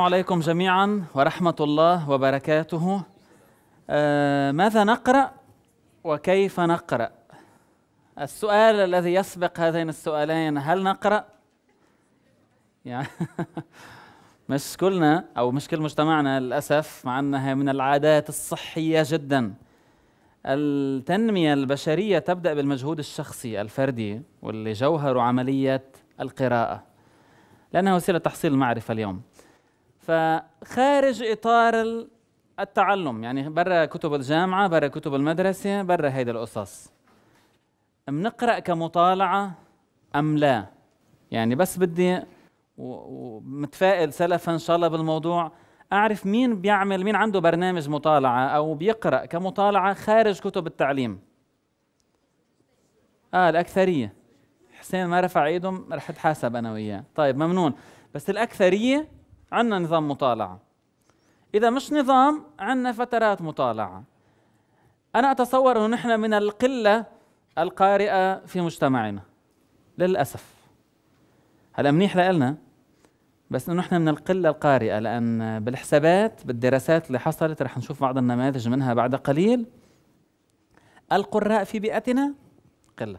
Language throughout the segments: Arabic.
السلام عليكم جميعا ورحمة الله وبركاته آه، ماذا نقرأ وكيف نقرأ السؤال الذي يسبق هذين السؤالين هل نقرأ يعني مش كلنا أو مش كل مجتمعنا للأسف مع أنها من العادات الصحية جدا التنمية البشرية تبدأ بالمجهود الشخصي الفردي واللي جوهره عملية القراءة لأنها وسيلة تحصيل المعرفة اليوم فخارج اطار التعلم يعني برا كتب الجامعه برا كتب المدرسه برا هيدا القصص بنقرا كمطالعه ام لا يعني بس بدي ومتفائل سلفا ان شاء الله بالموضوع اعرف مين بيعمل مين عنده برنامج مطالعه او بيقرا كمطالعه خارج كتب التعليم اه الاكثريه حسين ما رفع ايده رح اتحاسب انا وياه طيب ممنون بس الاكثريه عندنا نظام مطالعة إذا مش نظام عندنا فترات مطالعة أنا أتصور أنه نحن من القلة القارئة في مجتمعنا للأسف هلا منيح لنا بس انه نحن من القله القارئه لان بالحسابات بالدراسات اللي حصلت رح نشوف بعض النماذج منها بعد قليل القراء في بيئتنا قله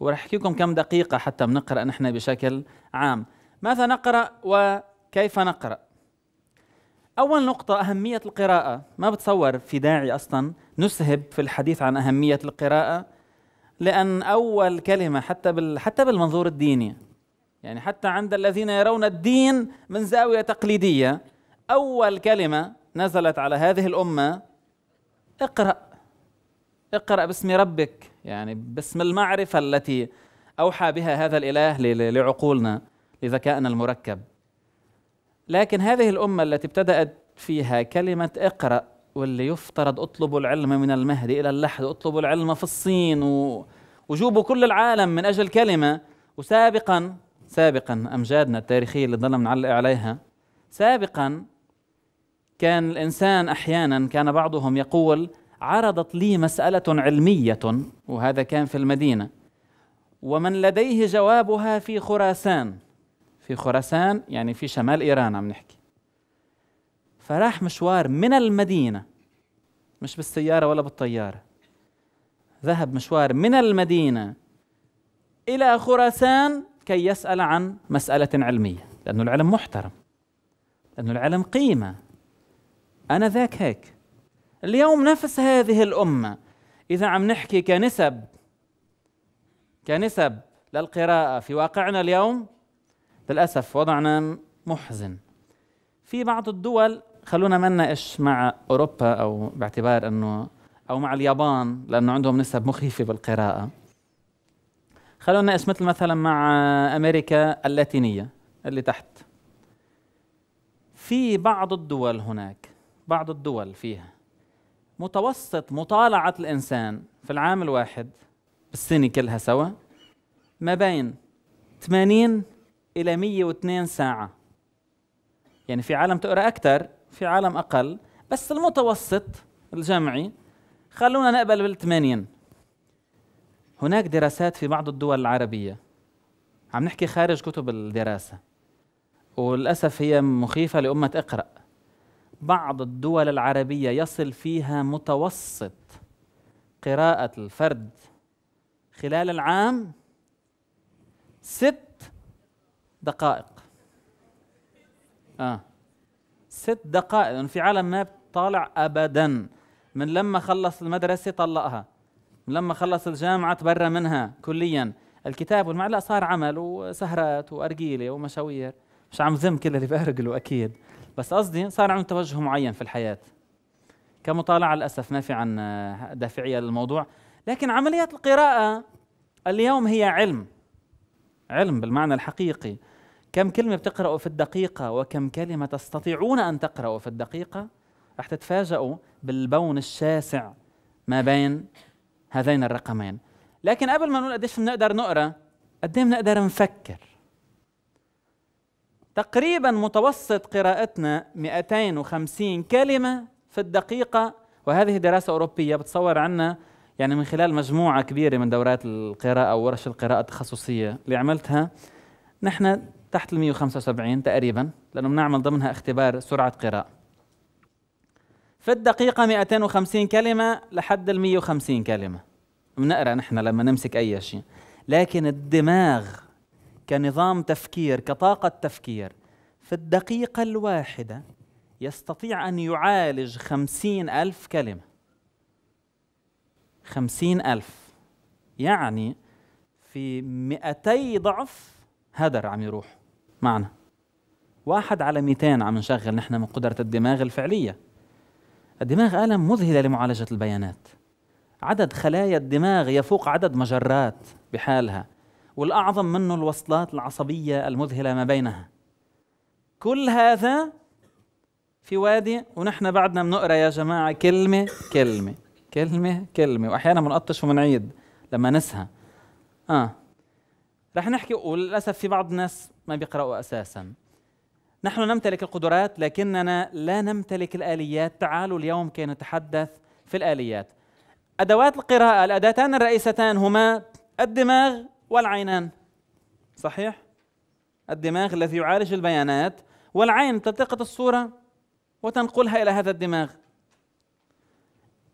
ورح احكي لكم كم دقيقه حتى بنقرا نحن بشكل عام ماذا نقرا و كيف نقرأ أول نقطة أهمية القراءة ما بتصور في داعي أصلا نسهب في الحديث عن أهمية القراءة لأن أول كلمة حتى بال حتى بالمنظور الديني يعني حتى عند الذين يرون الدين من زاوية تقليدية أول كلمة نزلت على هذه الأمة اقرأ اقرأ باسم ربك يعني باسم المعرفة التي أوحى بها هذا الإله لعقولنا لذكائنا المركب لكن هذه الأمة التي ابتدأت فيها كلمة اقرأ واللي يفترض اطلبوا العلم من المهدي إلى اللحد اطلبوا العلم في الصين وجوبوا كل العالم من أجل كلمة وسابقا سابقا أمجادنا التاريخية اللي ضلنا نعلق عليها سابقا كان الإنسان أحيانا كان بعضهم يقول عرضت لي مسألة علمية وهذا كان في المدينة ومن لديه جوابها في خراسان في خراسان يعني في شمال إيران عم نحكي فراح مشوار من المدينة مش بالسيارة ولا بالطيارة ذهب مشوار من المدينة إلى خراسان كي يسأل عن مسألة علمية لأنه العلم محترم لأنه العلم قيمة أنا ذاك هيك اليوم نفس هذه الأمة إذا عم نحكي كنسب كنسب للقراءة في واقعنا اليوم للأسف وضعنا محزن في بعض الدول خلونا ما نناقش مع أوروبا أو باعتبار أنه أو مع اليابان لأنه عندهم نسب مخيفة بالقراءة خلونا نناقش مثل مثلا مع أمريكا اللاتينية اللي تحت في بعض الدول هناك بعض الدول فيها متوسط مطالعة الإنسان في العام الواحد بالسنة كلها سوا ما بين 80 إلى 102 ساعة يعني في عالم تقرأ أكثر في عالم أقل بس المتوسط الجمعي خلونا نقبل بالثمانين هناك دراسات في بعض الدول العربية عم نحكي خارج كتب الدراسة وللأسف هي مخيفة لأمة اقرأ بعض الدول العربية يصل فيها متوسط قراءة الفرد خلال العام ست دقائق اه ست دقائق لأنه في عالم ما بتطالع أبدا من لما خلص المدرسة طلقها من لما خلص الجامعة تبرى منها كليا الكتاب والمعلقة صار عمل وسهرات وأرجيلة ومشاوير مش عم ذم كل اللي بأرجله أكيد بس قصدي صار عنده توجه معين في الحياة كمطالعة للأسف ما في عن دافعية للموضوع لكن عمليات القراءة اليوم هي علم علم بالمعنى الحقيقي كم كلمة بتقرأوا في الدقيقة وكم كلمة تستطيعون أن تقرأوا في الدقيقة رح تتفاجئوا بالبون الشاسع ما بين هذين الرقمين لكن قبل ما نقول قديش بنقدر نقرا قد ايه بنقدر نفكر تقريبا متوسط قراءتنا 250 كلمة في الدقيقة وهذه دراسة أوروبية بتصور عنا يعني من خلال مجموعة كبيرة من دورات القراءة أو ورش القراءة التخصصية اللي عملتها نحن تحت ال 175 تقريبا لأنه بنعمل ضمنها اختبار سرعة قراءة في الدقيقة 250 كلمة لحد ال 150 كلمة بنقرا نحن لما نمسك أي شيء لكن الدماغ كنظام تفكير كطاقة تفكير في الدقيقة الواحدة يستطيع أن يعالج خمسين ألف كلمة خمسين ألف يعني في مئتي ضعف هدر عم يروح معنا واحد على 200 عم نشغل نحن من قدرة الدماغ الفعلية الدماغ آلة مذهلة لمعالجة البيانات عدد خلايا الدماغ يفوق عدد مجرات بحالها والأعظم منه الوصلات العصبية المذهلة ما بينها كل هذا في وادي ونحن بعدنا بنقرا يا جماعة كلمة كلمة كلمة كلمة وأحيانا بنقطش وبنعيد لما نسهى آه رح نحكي وللاسف في بعض الناس ما بيقراوا اساسا نحن نمتلك القدرات لكننا لا نمتلك الاليات تعالوا اليوم كي نتحدث في الاليات ادوات القراءه الاداتان الرئيستان هما الدماغ والعينان صحيح الدماغ الذي يعالج البيانات والعين تلتقط الصوره وتنقلها الى هذا الدماغ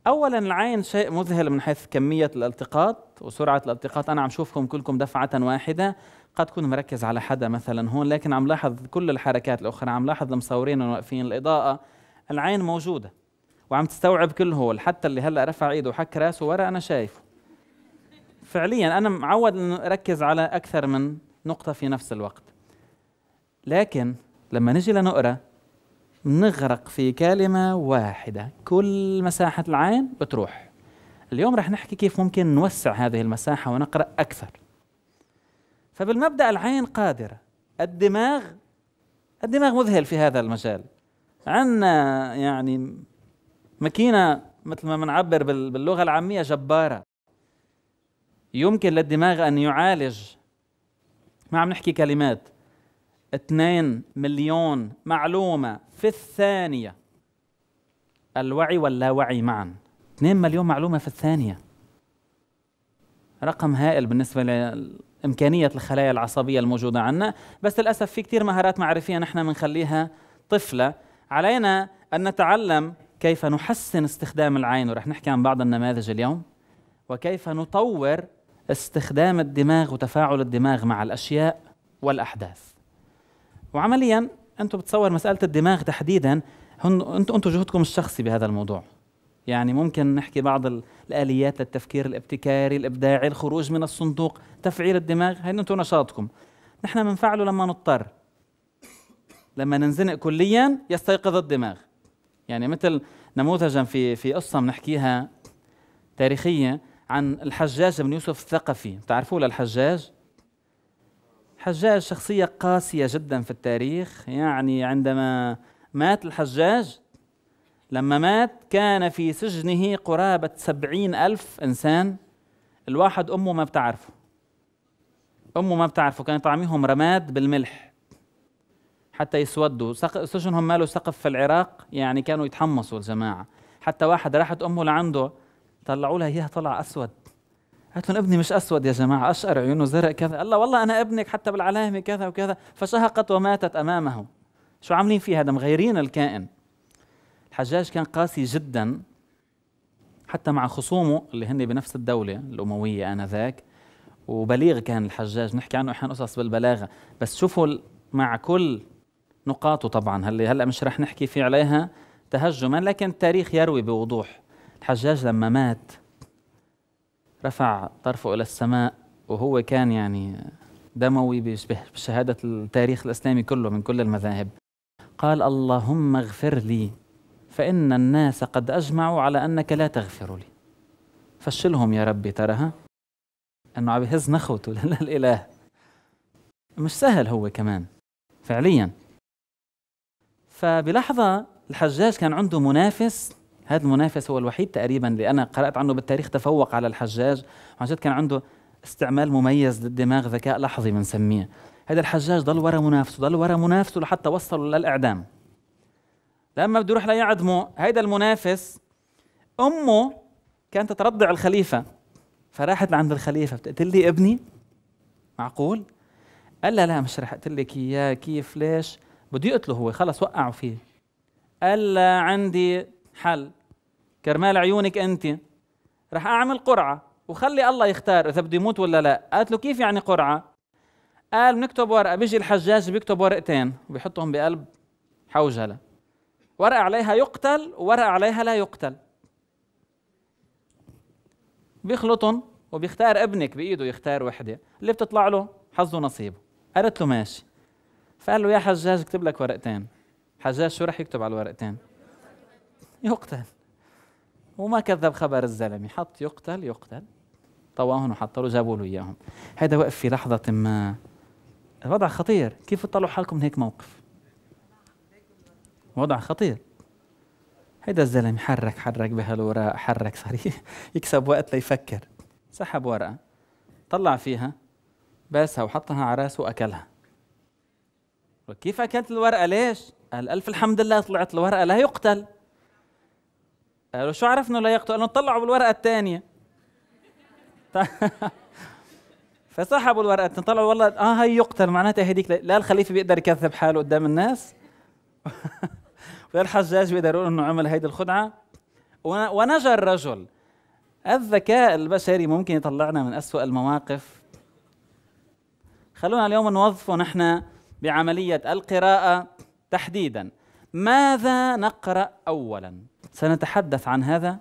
اولا العين شيء مذهل من حيث كميه الالتقاط وسرعه الالتقاط انا عم شوفكم كلكم دفعه واحده قد تكون مركز على حدا مثلا هون لكن عم لاحظ كل الحركات الاخرى عم لاحظ المصورين واقفين الاضاءه العين موجوده وعم تستوعب كل هول حتى اللي هلا رفع ايده وحك راسه ورا انا شايفه فعليا انا معود ان اركز على اكثر من نقطه في نفس الوقت لكن لما نجي لنقرا نغرق في كلمة واحدة كل مساحة العين بتروح اليوم رح نحكي كيف ممكن نوسع هذه المساحة ونقرأ أكثر فبالمبدأ العين قادرة الدماغ الدماغ مذهل في هذا المجال عندنا يعني ماكينة مثل ما بنعبر باللغة العامية جبارة يمكن للدماغ أن يعالج ما عم نحكي كلمات 2 مليون معلومة في الثانية الوعي واللاوعي معا 2 مليون معلومة في الثانية رقم هائل بالنسبة لإمكانية الخلايا العصبية الموجودة عندنا بس للأسف في كثير مهارات معرفية نحن بنخليها طفلة علينا أن نتعلم كيف نحسن استخدام العين ورح نحكي عن بعض النماذج اليوم وكيف نطور استخدام الدماغ وتفاعل الدماغ مع الأشياء والأحداث وعمليا انتم بتصور مساله الدماغ تحديدا انتم انتم جهدكم الشخصي بهذا الموضوع يعني ممكن نحكي بعض الاليات للتفكير الابتكاري الابداعي الخروج من الصندوق تفعيل الدماغ هي انتم نشاطكم نحن بنفعله لما نضطر لما ننزنق كليا يستيقظ الدماغ يعني مثل نموذجا في في قصه بنحكيها تاريخيه عن الحجاج بن يوسف الثقفي بتعرفوه للحجاج حجاج شخصية قاسية جدا في التاريخ يعني عندما مات الحجاج لما مات كان في سجنه قرابة سبعين ألف إنسان الواحد أمه ما بتعرفه أمه ما بتعرفه كان يطعميهم رماد بالملح حتى يسودوا سجنهم ماله سقف في العراق يعني كانوا يتحمصوا الجماعة حتى واحد راحت أمه لعنده طلعوا لها إياها طلع أسود قالت لهم ابني مش اسود يا جماعه اشقر عيونه زرق كذا قال له والله انا ابنك حتى بالعلامه كذا وكذا فشهقت وماتت امامه شو عاملين فيه هذا مغيرين الكائن الحجاج كان قاسي جدا حتى مع خصومه اللي هن بنفس الدولة الأموية آنذاك وبليغ كان الحجاج نحكي عنه أحيانا قصص بالبلاغة بس شوفوا مع كل نقاطه طبعا هلا هلا مش رح نحكي فيه عليها تهجما لكن التاريخ يروي بوضوح الحجاج لما مات رفع طرفه إلى السماء وهو كان يعني دموي بشهادة التاريخ الإسلامي كله من كل المذاهب قال اللهم اغفر لي فإن الناس قد أجمعوا على أنك لا تغفر لي فشلهم يا ربي ترها أنه عم يهز نخوته للإله مش سهل هو كمان فعليا فبلحظة الحجاج كان عنده منافس هذا المنافس هو الوحيد تقريبا اللي انا قرات عنه بالتاريخ تفوق على الحجاج وعن جد كان عنده استعمال مميز للدماغ ذكاء لحظي بنسميه هذا الحجاج ضل ورا منافسه ضل ورا منافسه لحتى وصلوا للاعدام لما بده يروح ليعدمه هذا المنافس امه كانت ترضع الخليفه فراحت لعند الخليفه بتقتل لي ابني معقول قال لا لا مش رح اقتل لك اياه كيف ليش بده يقتله هو خلص وقعوا فيه قال عندي حل كرمال عيونك أنت رح أعمل قرعة وخلي الله يختار إذا بده يموت ولا لا قالت له كيف يعني قرعة قال بنكتب ورقة بيجي الحجاج بيكتب ورقتين وبيحطهم بقلب حوجلة ورقة عليها يقتل وورقة عليها لا يقتل بيخلطهم وبيختار ابنك بإيده يختار وحدة اللي بتطلع له حظه نصيبه قالت له ماشي فقال له يا حجاج اكتب لك ورقتين حجاج شو رح يكتب على الورقتين يقتل وما كذب خبر الزلمه حط يقتل يقتل طواهم وحطروا له جابوا له اياهم هذا وقف في لحظه ما الوضع خطير كيف تطلعوا حالكم من هيك موقف وضع خطير هيدا الزلمه حرك حرك بهالوراق حرك صار يكسب وقت ليفكر سحب ورقه طلع فيها باسها وحطها على راسه واكلها وكيف اكلت الورقه ليش قال الف الحمد لله طلعت الورقه لا يقتل قالوا شو عرفنا لا يقتل قالوا طلعوا بالورقه الثانيه فسحبوا الورقه الثانية طلعوا والله اه هي يقتل معناتها هديك لا الخليفه بيقدر يكذب حاله قدام الناس ولا الحجاج بيقدر يقول انه عمل هيدي الخدعه ونجا الرجل الذكاء البشري ممكن يطلعنا من أسوأ المواقف خلونا اليوم نوظفه نحن بعملية القراءة تحديدا ماذا نقرأ أولا سنتحدث عن هذا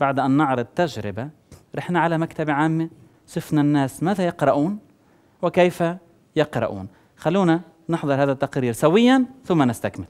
بعد أن نعرض تجربة رحنا على مكتبة عامة شفنا الناس ماذا يقرؤون وكيف يقرؤون خلونا نحضر هذا التقرير سويا ثم نستكمل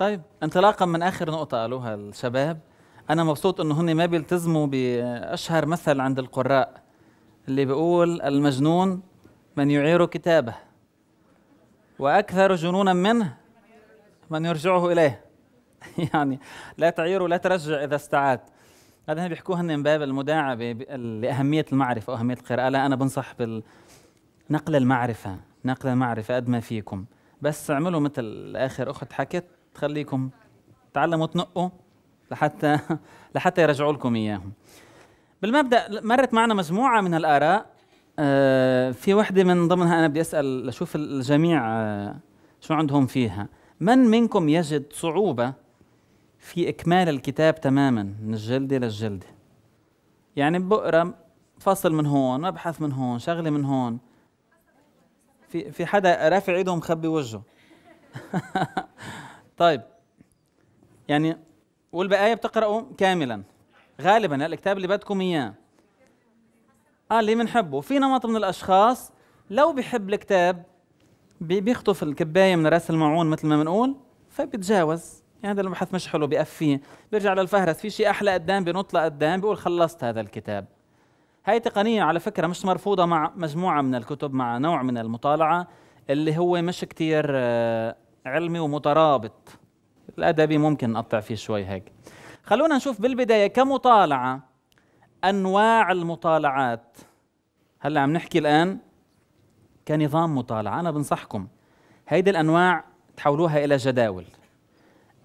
طيب انطلاقا من اخر نقطه قالوها الشباب انا مبسوط انه هن ما بيلتزموا باشهر مثل عند القراء اللي بيقول المجنون من يعير كتابه واكثر جنونا منه من يرجعه اليه يعني لا تعير ولا ترجع اذا استعاد هذا بيحكوها من باب المداعبه لاهميه المعرفه واهميه القراءه لا انا بنصح بنقل المعرفه نقل المعرفه قد ما فيكم بس اعملوا مثل اخر اخت حكت تخليكم تعلموا تنقوا لحتى لحتى يرجعوا لكم اياهم بالمبدا مرت معنا مجموعه من الاراء آه، في وحده من ضمنها انا بدي اسال لشوف الجميع آه، شو عندهم فيها من منكم يجد صعوبه في اكمال الكتاب تماما من الجلده للجلده يعني بقرا فصل من هون مبحث من هون شغله من هون في في حدا رافع ايده ومخبي وجهه طيب يعني والبقايا بتقرأه كاملا غالبا الكتاب اللي بدكم اياه اه اللي بنحبه في نمط من الاشخاص لو بحب الكتاب بيخطف الكبايه من راس المعون مثل ما بنقول فبيتجاوز يعني هذا البحث مش حلو بيقفيه بيرجع للفهرس في شيء احلى قدام بنط لقدام بيقول خلصت هذا الكتاب هاي تقنية على فكرة مش مرفوضة مع مجموعة من الكتب مع نوع من المطالعة اللي هو مش كتير آه، علمي ومترابط الأدبي ممكن نقطع فيه شوي هيك خلونا نشوف بالبداية كمطالعة أنواع المطالعات هلا عم نحكي الآن كنظام مطالعة أنا بنصحكم هيدي الأنواع تحولوها إلى جداول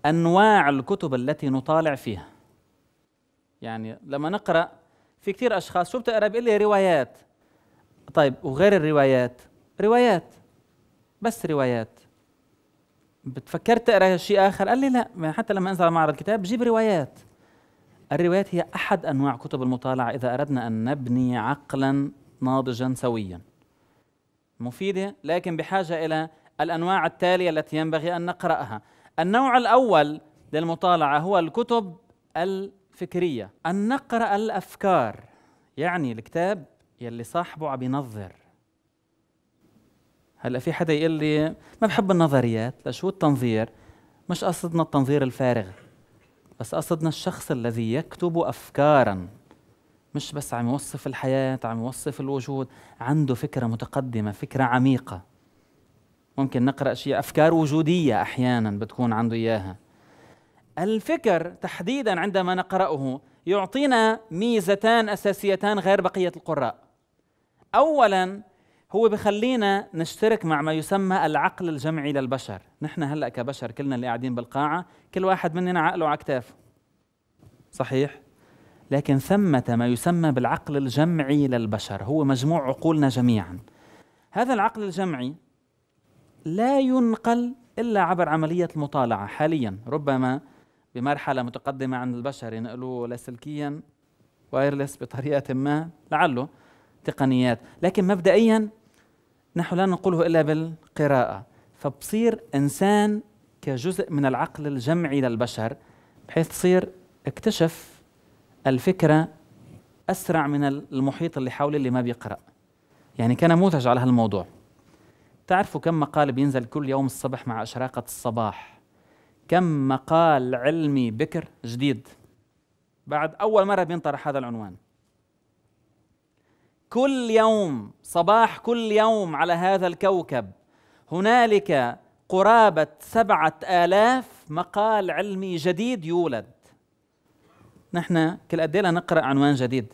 أنواع الكتب التي نطالع فيها يعني لما نقرأ في كثير أشخاص شو بتقرأ بيقول لي روايات طيب وغير الروايات روايات بس روايات بتفكر تقرا شيء اخر قال لي لا حتى لما انزل معرض كتاب جيب روايات الروايات هي احد انواع كتب المطالعه اذا اردنا ان نبني عقلا ناضجا سويا مفيده لكن بحاجه الى الانواع التاليه التي ينبغي ان نقراها النوع الاول للمطالعه هو الكتب الفكريه ان نقرا الافكار يعني الكتاب يلي صاحبه عم ينظر هلا في حدا يقول لي ما بحب النظريات لشو التنظير مش قصدنا التنظير الفارغ بس قصدنا الشخص الذي يكتب افكارا مش بس عم يوصف الحياه عم يوصف الوجود عنده فكره متقدمه فكره عميقه ممكن نقرا شيء افكار وجوديه احيانا بتكون عنده اياها الفكر تحديدا عندما نقراه يعطينا ميزتان اساسيتان غير بقيه القراء اولا هو بخلينا نشترك مع ما يسمى العقل الجمعي للبشر نحن هلأ كبشر كلنا اللي قاعدين بالقاعة كل واحد مننا عقله على صحيح لكن ثمة ما يسمى بالعقل الجمعي للبشر هو مجموع عقولنا جميعا هذا العقل الجمعي لا ينقل إلا عبر عملية المطالعة حاليا ربما بمرحلة متقدمة عن البشر ينقلوه لاسلكيا وايرلس بطريقة ما لعله تقنيات لكن مبدئيا نحن لا ننقله إلا بالقراءة فبصير إنسان كجزء من العقل الجمعي للبشر بحيث تصير اكتشف الفكرة أسرع من المحيط اللي حوله اللي ما بيقرأ يعني كنموذج على هالموضوع تعرفوا كم مقال بينزل كل يوم الصبح مع أشراقة الصباح كم مقال علمي بكر جديد بعد أول مرة بينطرح هذا العنوان كل يوم صباح كل يوم على هذا الكوكب هنالك قرابة سبعة آلاف مقال علمي جديد يولد نحن كل قد ايه نقرأ عنوان جديد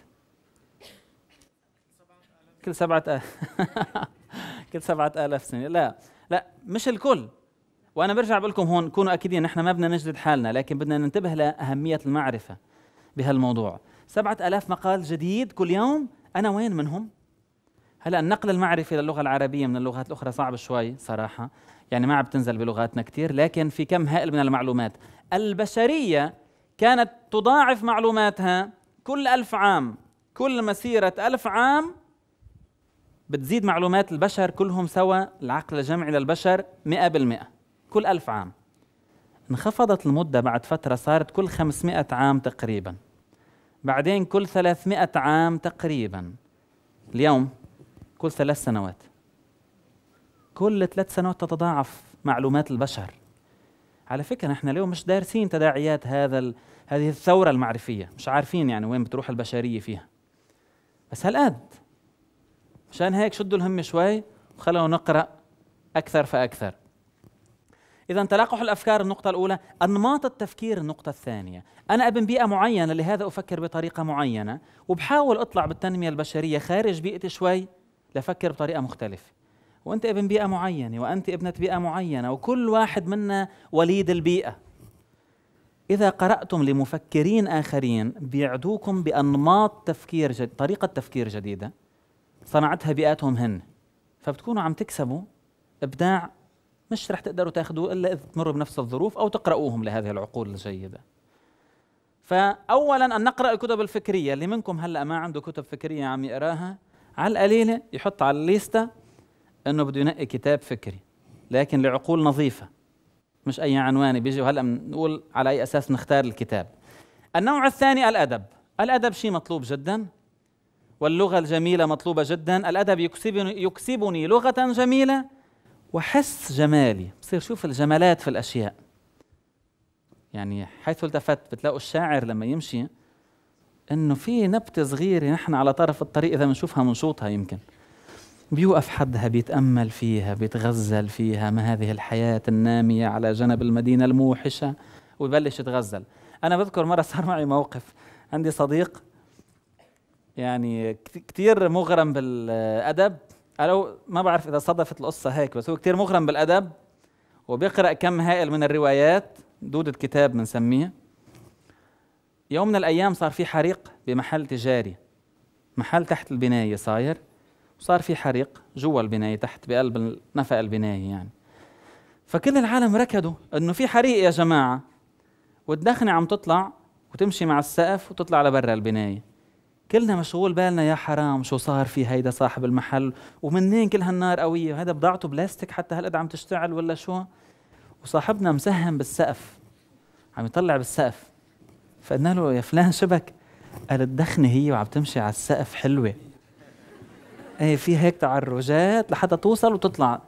كل سبعة آلاف كل سبعة آلاف سنة لا لا مش الكل وأنا برجع بقول لكم هون كونوا أكيدين نحن ما بدنا نجلد حالنا لكن بدنا ننتبه لأهمية المعرفة بهالموضوع سبعة آلاف مقال جديد كل يوم أنا وين منهم؟ هلا النقل المعرفي للغة العربية من اللغات الأخرى صعب شوي صراحة يعني ما عم تنزل بلغاتنا كثير لكن في كم هائل من المعلومات البشرية كانت تضاعف معلوماتها كل ألف عام كل مسيرة ألف عام بتزيد معلومات البشر كلهم سوا العقل الجمعي للبشر 100% كل ألف عام انخفضت المدة بعد فترة صارت كل 500 عام تقريباً بعدين كل 300 عام تقريبا اليوم كل ثلاث سنوات كل ثلاث سنوات تتضاعف معلومات البشر على فكرة نحن اليوم مش دارسين تداعيات هذا ال... هذه الثورة المعرفية مش عارفين يعني وين بتروح البشرية فيها بس هالقد مشان هيك شدوا الهم شوي وخلونا نقرأ أكثر فأكثر إذا تلاقح الأفكار النقطة الأولى، أنماط التفكير النقطة الثانية، أنا ابن بيئة معينة لهذا أفكر بطريقة معينة، وبحاول أطلع بالتنمية البشرية خارج بيئتي شوي لأفكر بطريقة مختلفة. وأنت ابن بيئة معينة، وأنت ابنة بيئة معينة، وكل واحد منا وليد البيئة. إذا قرأتم لمفكرين آخرين بيعدوكم بأنماط تفكير جديد، طريقة تفكير جديدة صنعتها بيئاتهم هن، فبتكونوا عم تكسبوا إبداع مش رح تقدروا تاخذوه الا اذا تمروا بنفس الظروف او تقرؤوهم لهذه العقول الجيده فاولا ان نقرا الكتب الفكريه اللي منكم هلا ما عنده كتب فكريه عم يقراها على القليله يحط على الليسته انه بده ينقي كتاب فكري لكن لعقول نظيفه مش اي عنوان بيجي وهلا بنقول على اي اساس نختار الكتاب النوع الثاني الادب الادب شيء مطلوب جدا واللغه الجميله مطلوبه جدا الادب يكسبني يكسبني لغه جميله وحس جمالي بصير شوف الجمالات في الأشياء يعني حيث التفت بتلاقوا الشاعر لما يمشي انه في نبتة صغيرة نحن على طرف الطريق اذا بنشوفها بنشوطها يمكن بيوقف حدها بيتأمل فيها بيتغزل فيها ما هذه الحياة النامية على جنب المدينة الموحشة ويبلش يتغزل أنا بذكر مرة صار معي موقف عندي صديق يعني كثير مغرم بالأدب قالوا ما بعرف اذا صدفت القصه هيك بس هو كثير مغرم بالادب وبيقرا كم هائل من الروايات دوده كتاب بنسميه يوم من الايام صار في حريق بمحل تجاري محل تحت البنايه صاير وصار في حريق جوا البنايه تحت بقلب نفق البنايه يعني فكل العالم ركضوا انه في حريق يا جماعه والدخنه عم تطلع وتمشي مع السقف وتطلع لبرا البنايه كلنا مشغول بالنا يا حرام شو صار في هيدا صاحب المحل ومنين كل هالنار قوية هيدا بضاعته بلاستيك حتى هالقد عم تشتعل ولا شو وصاحبنا مسهم بالسقف عم يطلع بالسقف فقلنا له يا فلان شبك قال الدخنة هي وعم تمشي على السقف حلوة ايه في هيك تعرجات لحتى توصل وتطلع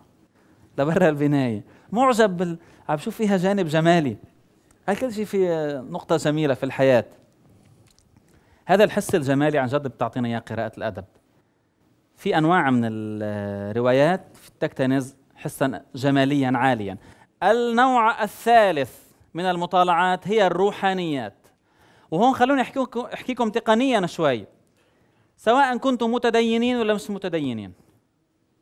لبرا البناية معجب بال... عم شوف فيها جانب جمالي هاي كل شيء في نقطة جميلة في الحياة هذا الحس الجمالي عن جد بتعطينا اياه قراءه الادب في انواع من الروايات تكتنز حسا جماليا عاليا النوع الثالث من المطالعات هي الروحانيات وهون خلوني احكيكم احكيكم تقنيا شوي سواء كنتم متدينين ولا مش متدينين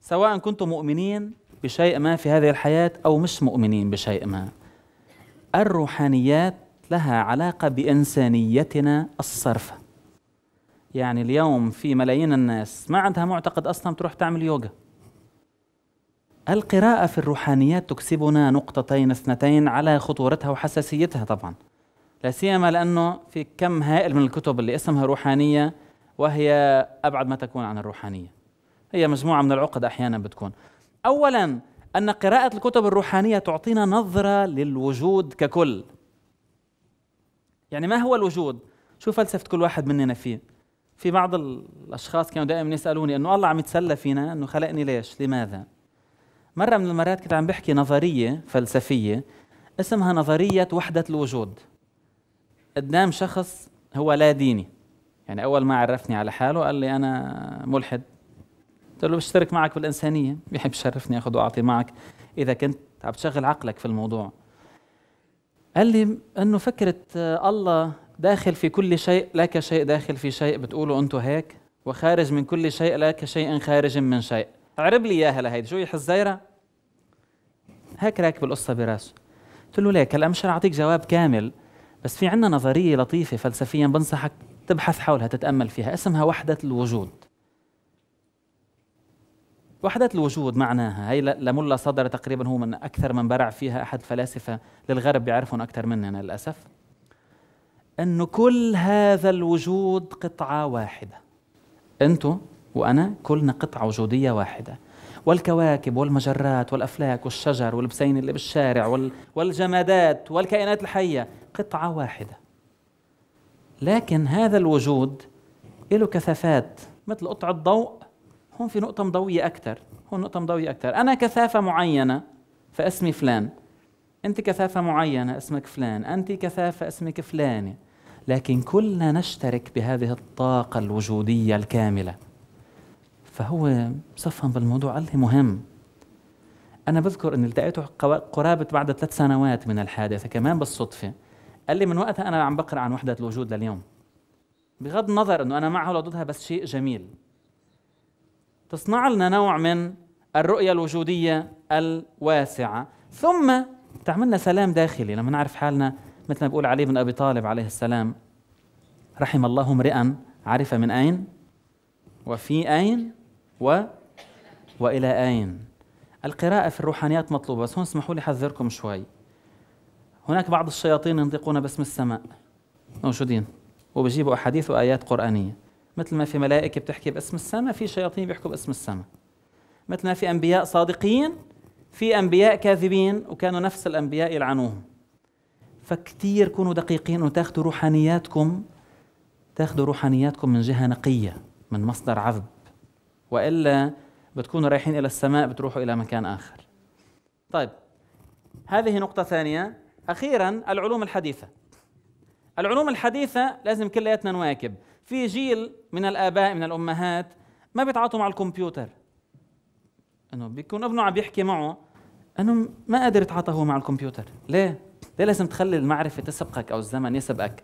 سواء كنتم مؤمنين بشيء ما في هذه الحياه او مش مؤمنين بشيء ما الروحانيات لها علاقه بانسانيتنا الصرفه يعني اليوم في ملايين الناس ما عندها معتقد اصلا تروح تعمل يوجا القراءة في الروحانيات تكسبنا نقطتين اثنتين على خطورتها وحساسيتها طبعا لا سيما لانه في كم هائل من الكتب اللي اسمها روحانية وهي ابعد ما تكون عن الروحانية هي مجموعة من العقد احيانا بتكون اولا ان قراءة الكتب الروحانية تعطينا نظرة للوجود ككل يعني ما هو الوجود شو فلسفة كل واحد مننا فيه في بعض الاشخاص كانوا دائما يسالوني انه الله عم يتسلى فينا انه خلقني ليش لماذا مره من المرات كنت عم بحكي نظريه فلسفيه اسمها نظريه وحده الوجود قدام شخص هو لا ديني يعني اول ما عرفني على حاله قال لي انا ملحد قلت له بشترك معك بالانسانيه بيحب يشرفني اخذ واعطي معك اذا كنت عم تشغل عقلك في الموضوع قال لي انه فكره آه، الله داخل في كل شيء لا كشيء داخل في شيء بتقولوا أنتوا هيك وخارج من كل شيء لا كشيء خارج من شيء عرب لي اياها لهيدي شو حزيرة هيك راكب القصة براسه قلت له ليك هلا مش رح أعطيك جواب كامل بس في عندنا نظرية لطيفة فلسفيا بنصحك تبحث حولها تتأمل فيها اسمها وحدة الوجود وحدة الوجود معناها هي لملا صدر تقريبا هو من أكثر من برع فيها أحد فلاسفة للغرب بيعرفهم أكثر مننا للأسف أن كل هذا الوجود قطعة واحدة أنتم وأنا كلنا قطعة وجودية واحدة والكواكب والمجرات والأفلاك والشجر والبسين اللي بالشارع والجمادات والكائنات الحية قطعة واحدة لكن هذا الوجود له كثافات مثل قطعة ضوء هون في نقطة مضوية أكثر هون نقطة مضوية أكثر أنا كثافة معينة فاسمي فلان أنت كثافة معينة اسمك فلان أنت كثافة اسمك فلانة لكن كلنا نشترك بهذه الطاقة الوجودية الكاملة فهو صفهم بالموضوع قال لي مهم أنا بذكر أني التقيته قرابة بعد ثلاث سنوات من الحادثة كمان بالصدفة قال لي من وقتها أنا عم بقرأ عن وحدة الوجود لليوم بغض النظر أنه أنا معه ولا ضدها بس شيء جميل تصنع لنا نوع من الرؤية الوجودية الواسعة ثم بتعملنا سلام داخلي لما نعرف حالنا مثل ما بيقول علي بن ابي طالب عليه السلام رحم الله امرئا عرف من اين وفي اين و والى اين القراءة في الروحانيات مطلوبة بس هون اسمحوا لي حذركم شوي هناك بعض الشياطين ينطقون باسم السماء موجودين وبجيبوا أحاديث وآيات قرآنية مثل ما في ملائكة بتحكي باسم السماء في شياطين بيحكوا باسم السماء مثل ما في أنبياء صادقين في انبياء كاذبين وكانوا نفس الانبياء يلعنوهم فكتير كونوا دقيقين وتاخذوا روحانياتكم تاخذوا روحانياتكم من جهه نقيه من مصدر عذب والا بتكونوا رايحين الى السماء بتروحوا الى مكان اخر طيب هذه نقطه ثانيه اخيرا العلوم الحديثه العلوم الحديثه لازم كلياتنا نواكب في جيل من الاباء من الامهات ما بيتعاطوا مع الكمبيوتر انه بيكون ابنه عم يحكي معه انه ما قادر يتعاطى هو مع الكمبيوتر ليه ليه لازم تخلي المعرفه تسبقك او الزمن يسبقك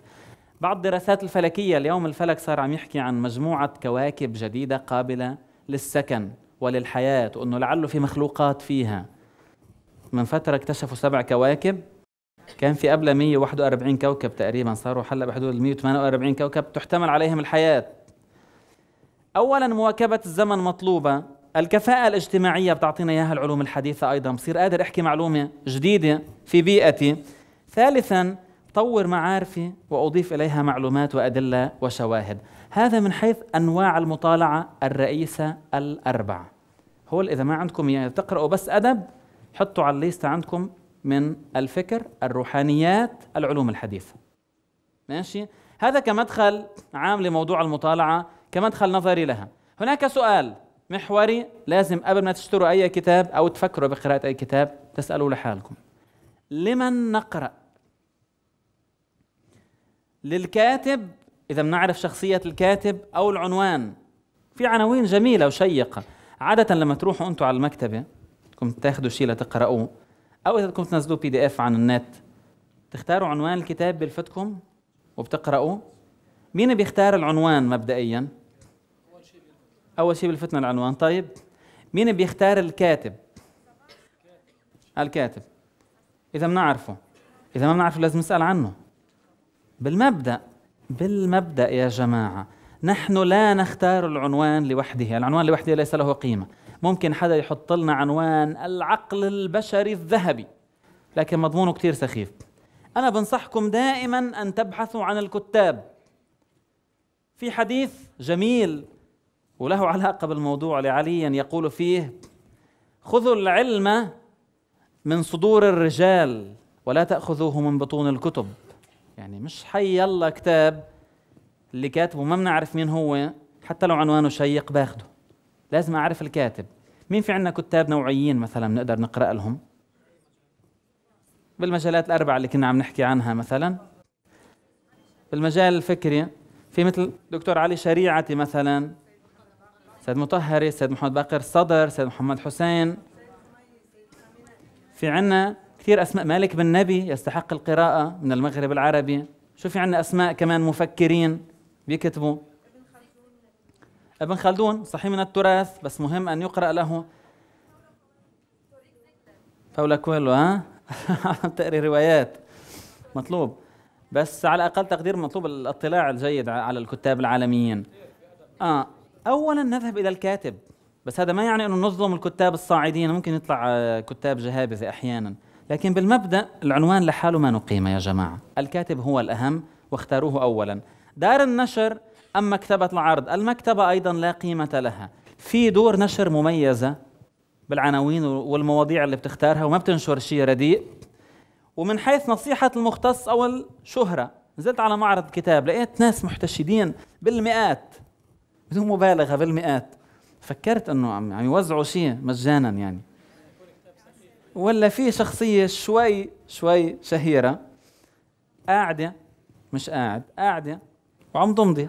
بعض الدراسات الفلكيه اليوم الفلك صار عم يحكي عن مجموعه كواكب جديده قابله للسكن وللحياه وانه لعله في مخلوقات فيها من فتره اكتشفوا سبع كواكب كان في قبل 141 كوكب تقريبا صاروا هلا بحدود 148 كوكب تحتمل عليهم الحياه اولا مواكبه الزمن مطلوبه الكفاءة الاجتماعية بتعطينا إياها العلوم الحديثة أيضا بصير قادر أحكي معلومة جديدة في بيئتي ثالثا طور معارفي وأضيف إليها معلومات وأدلة وشواهد هذا من حيث أنواع المطالعة الرئيسة الأربعة هو إذا ما عندكم يعني تقرأوا بس أدب حطوا على الليستة عندكم من الفكر الروحانيات العلوم الحديثة ماشي هذا كمدخل عام لموضوع المطالعة كمدخل نظري لها هناك سؤال محوري لازم قبل ما تشتروا أي كتاب أو تفكروا بقراءة أي كتاب تسألوا لحالكم لمن نقرأ؟ للكاتب إذا بنعرف شخصية الكاتب أو العنوان في عناوين جميلة وشيقة عادة لما تروحوا أنتم على المكتبة بدكم تاخذوا شيء لتقرأوه أو إذا بدكم تنزلوه بي دي إف عن النت تختاروا عنوان الكتاب بيلفتكم وبتقرأوه مين بيختار العنوان مبدئيا اول شيء بلفتنا العنوان طيب مين بيختار الكاتب الكاتب اذا بنعرفه اذا ما بنعرفه لازم نسال عنه بالمبدا بالمبدا يا جماعه نحن لا نختار العنوان لوحده العنوان لوحده ليس له قيمه ممكن حدا يحط لنا عنوان العقل البشري الذهبي لكن مضمونه كثير سخيف أنا بنصحكم دائما أن تبحثوا عن الكتاب في حديث جميل وله علاقة بالموضوع لعلي يقول فيه خذوا العلم من صدور الرجال ولا تأخذوه من بطون الكتب يعني مش حي الله كتاب اللي كاتبه ما بنعرف مين هو حتى لو عنوانه شيق باخده لازم أعرف الكاتب مين في عندنا كتاب نوعيين مثلا بنقدر نقرأ لهم بالمجالات الأربعة اللي كنا عم نحكي عنها مثلا بالمجال الفكري في مثل دكتور علي شريعتي مثلا سيد مطهري سيد محمد باقر الصدر سيد محمد حسين في عنا كثير أسماء مالك بن نبي يستحق القراءة من المغرب العربي شو في عنا أسماء كمان مفكرين بيكتبوا ابن خلدون صحيح من التراث بس مهم أن يقرأ له فولا كويلو ها عم تقري روايات مطلوب بس على اقل تقدير مطلوب الاطلاع الجيد على الكتاب العالميين اه اولا نذهب الى الكاتب بس هذا ما يعني انه نظلم الكتاب الصاعدين ممكن يطلع آه، كتاب جهابذه احيانا لكن بالمبدا العنوان لحاله ما نقيمه يا جماعه الكاتب هو الاهم واختاروه اولا دار النشر ام مكتبه العرض المكتبه ايضا لا قيمه لها في دور نشر مميزه بالعناوين والمواضيع اللي بتختارها وما بتنشر شيء رديء ومن حيث نصيحه المختص او الشهره نزلت على معرض كتاب لقيت ناس محتشدين بالمئات بدون مبالغه بالمئات فكرت انه عم عم يوزعوا شيء مجانا يعني ولا في شخصيه شوي شوي شهيره قاعده مش قاعد قاعده وعم تمضي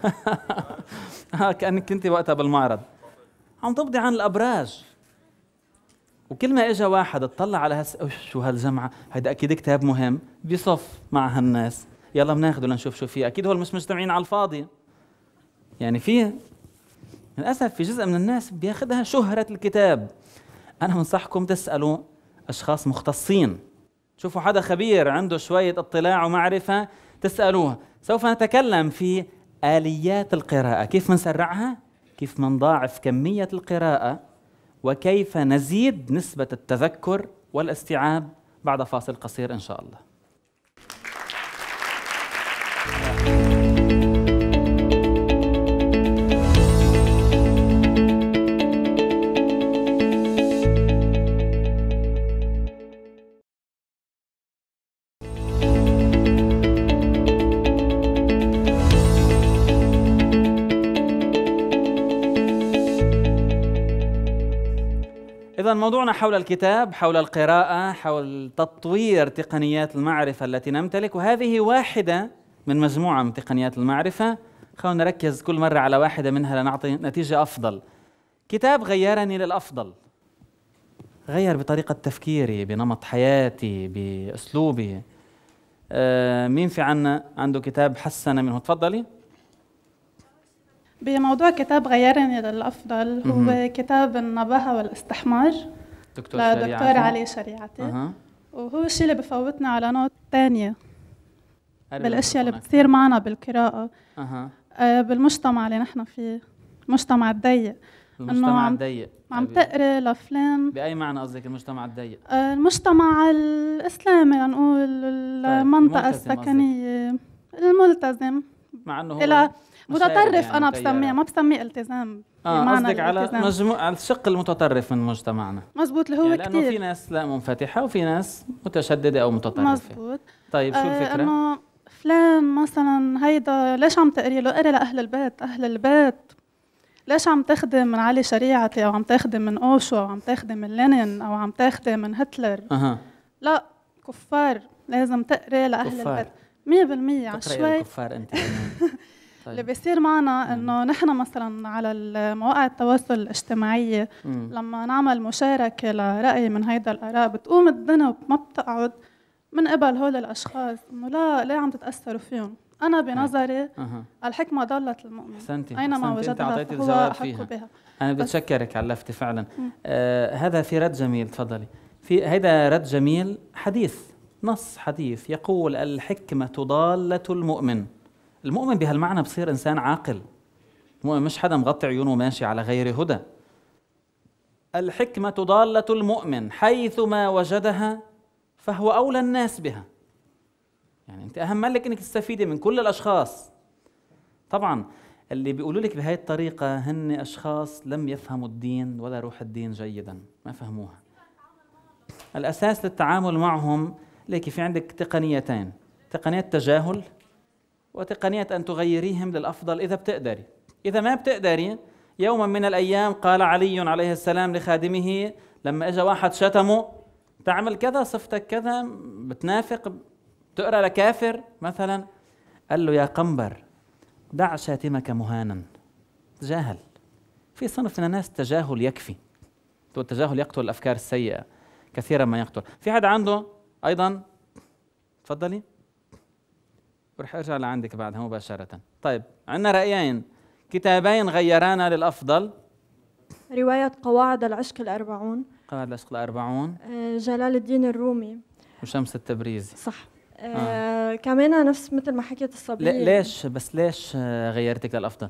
آه، كانك كنت وقتها بالمعرض عم تمضي عن الابراج وكل ما اجى واحد اطلع على هس... شو هالجمعه هيدا اكيد كتاب مهم بيصف مع هالناس يلا بناخذه لنشوف شو فيه اكيد هول مش مجتمعين على الفاضي يعني في للأسف في جزء من الناس بياخذها شهرة الكتاب أنا بنصحكم تسألوا أشخاص مختصين شوفوا حدا خبير عنده شوية اطلاع ومعرفة تسألوه سوف نتكلم في آليات القراءة كيف منسرعها كيف منضاعف كمية القراءة وكيف نزيد نسبة التذكر والاستيعاب بعد فاصل قصير إن شاء الله موضوعنا حول الكتاب حول القراءة حول تطوير تقنيات المعرفة التي نمتلك وهذه واحدة من مجموعة من تقنيات المعرفة خلونا نركز كل مرة على واحدة منها لنعطي نتيجة أفضل كتاب غيرني للأفضل غير بطريقة تفكيري بنمط حياتي بأسلوبي آه، مين في عنا عنده كتاب حسن منه تفضلي بموضوع كتاب غيرني للأفضل هو كتاب النباهة والاستحمار دكتور لدكتور دكتور علي شريعتي أه. وهو الشيء اللي بفوتنا على نقطة ثانيه بالاشياء اللي بتصير معنا بالقراءه أه. آه بالمجتمع اللي نحن فيه المجتمع الضيق المجتمع الضيق عم تقري لفلان باي معنى قصدك المجتمع الضيق؟ آه، المجتمع الاسلامي لنقول يعني طيب، المنطقه السكنيه الملتزم مع انه هو متطرف يعني انا بسميه ما بسميه التزام اه قصدك على مجموع على الشق المتطرف من مجتمعنا مزبوط اللي هو يعني كثير لانه في ناس لا منفتحه وفي ناس متشدده او متطرفه مزبوط طيب شو الفكره؟ آه، انه فلان مثلا هيدا ليش عم تقري له؟ قري لاهل البيت، اهل البيت ليش عم تخدم من علي شريعتي او عم تخدم من اوشو او عم تخدم من لينين او عم تخدم من هتلر؟ أه. لا كفار لازم تقري لاهل كفار. البيت 100% عشوائي الكفار انت طيب. اللي بيصير معنا انه نحن مثلا على مواقع التواصل الاجتماعي لما نعمل مشاركه لراي من هيدا الاراء بتقوم الدنيا ما بتقعد من قبل هول الاشخاص انه لا ليه عم تتاثروا فيهم انا طيب. بنظري أه. الحكمه ضلت المؤمن احسنتي اينما وجدها فهو حق بها انا بتشكرك علفتي فعلا آه هذا في رد جميل تفضلي في هيدا رد جميل حديث نص حديث يقول الحكمة ضالة المؤمن المؤمن بهالمعنى بصير إنسان عاقل المؤمن مش حدا مغطي عيونه وماشي على غير هدى الحكمة ضالة المؤمن حيثما وجدها فهو أولى الناس بها يعني أنت أهم لك أنك تستفيدي من كل الأشخاص طبعا اللي بيقولوا لك بهذه الطريقة هن أشخاص لم يفهموا الدين ولا روح الدين جيدا ما فهموها الأساس للتعامل معهم ليك في عندك تقنيتين تقنية تجاهل وتقنية أن تغيريهم للأفضل إذا بتقدري إذا ما بتقدري يوما من الأيام قال علي عليه السلام لخادمه لما إجا واحد شتمه تعمل كذا صفتك كذا بتنافق بتقرأ لكافر مثلا قال له يا قنبر دع شاتمك مهانا تجاهل في صنف من الناس تجاهل يكفي التجاهل يقتل الأفكار السيئة كثيرا ما يقتل في حد عنده ايضا تفضلي رح ارجع لعندك بعدها مباشره طيب عندنا رايين كتابين غيرانا للافضل روايه قواعد العشق الاربعون قواعد العشق الاربعون آه، جلال الدين الرومي وشمس التبريزي صح آه،, آه. كمان نفس مثل ما حكيت الصبية ليش بس ليش غيرتك للأفضل؟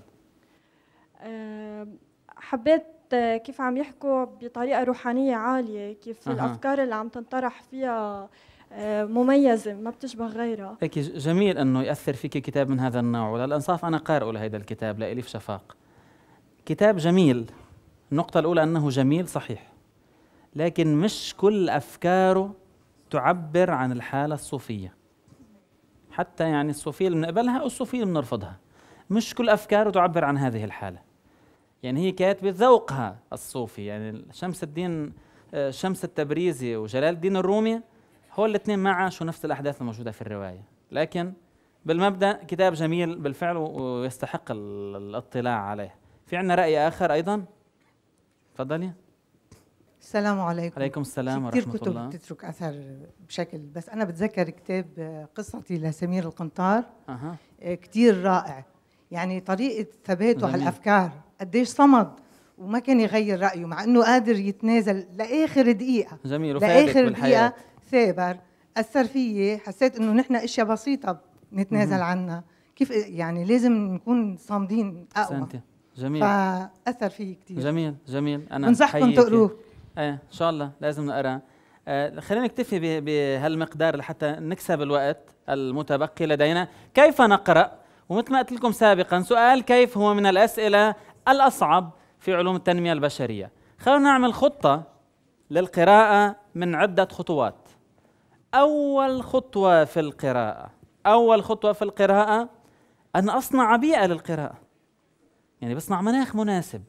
آه، حبيت آه، كيف عم يحكوا بطريقه روحانيه عاليه كيف أه. الافكار اللي عم تنطرح فيها آه، مميزة ما بتشبه غيرها هيك جميل أنه يأثر فيك كتاب من هذا النوع وللأنصاف أنا قارئه لهذا الكتاب لإليف شفاق كتاب جميل النقطة الأولى أنه جميل صحيح لكن مش كل أفكاره تعبر عن الحالة الصوفية حتى يعني الصوفية اللي بنقبلها والصوفية اللي بنرفضها مش كل أفكاره تعبر عن هذه الحالة يعني هي كانت بذوقها الصوفي يعني شمس الدين آه، شمس التبريزي وجلال الدين الرومي هو الاثنين ما عاشوا نفس الأحداث الموجودة في الرواية لكن بالمبدأ كتاب جميل بالفعل ويستحق الاطلاع عليه في عندنا رأي آخر أيضا تفضلي السلام عليكم عليكم السلام ورحمة كتب الله كتب بتترك أثر بشكل بس أنا بتذكر كتاب آه، قصتي لسمير القنطار أه. كثير رائع يعني طريقه ثباته على الافكار قديش صمد وما كان يغير رايه مع انه قادر يتنازل لاخر دقيقه جميل لاخر دقيقه ثابر اثر فيي حسيت انه نحن اشياء بسيطه نتنازل عنها كيف يعني لازم نكون صامدين اقوى سنتي. جميل فاثر فيي كثير جميل جميل انا بنصحكم تقروه ايه ان شاء الله لازم نقراه آه، خلينا نكتفي بهالمقدار لحتى نكسب الوقت المتبقي لدينا كيف نقرا ومثل ما قلت لكم سابقا سؤال كيف هو من الأسئلة الأصعب في علوم التنمية البشرية خلونا نعمل خطة للقراءة من عدة خطوات أول خطوة في القراءة أول خطوة في القراءة أن أصنع بيئة للقراءة يعني بصنع مناخ مناسب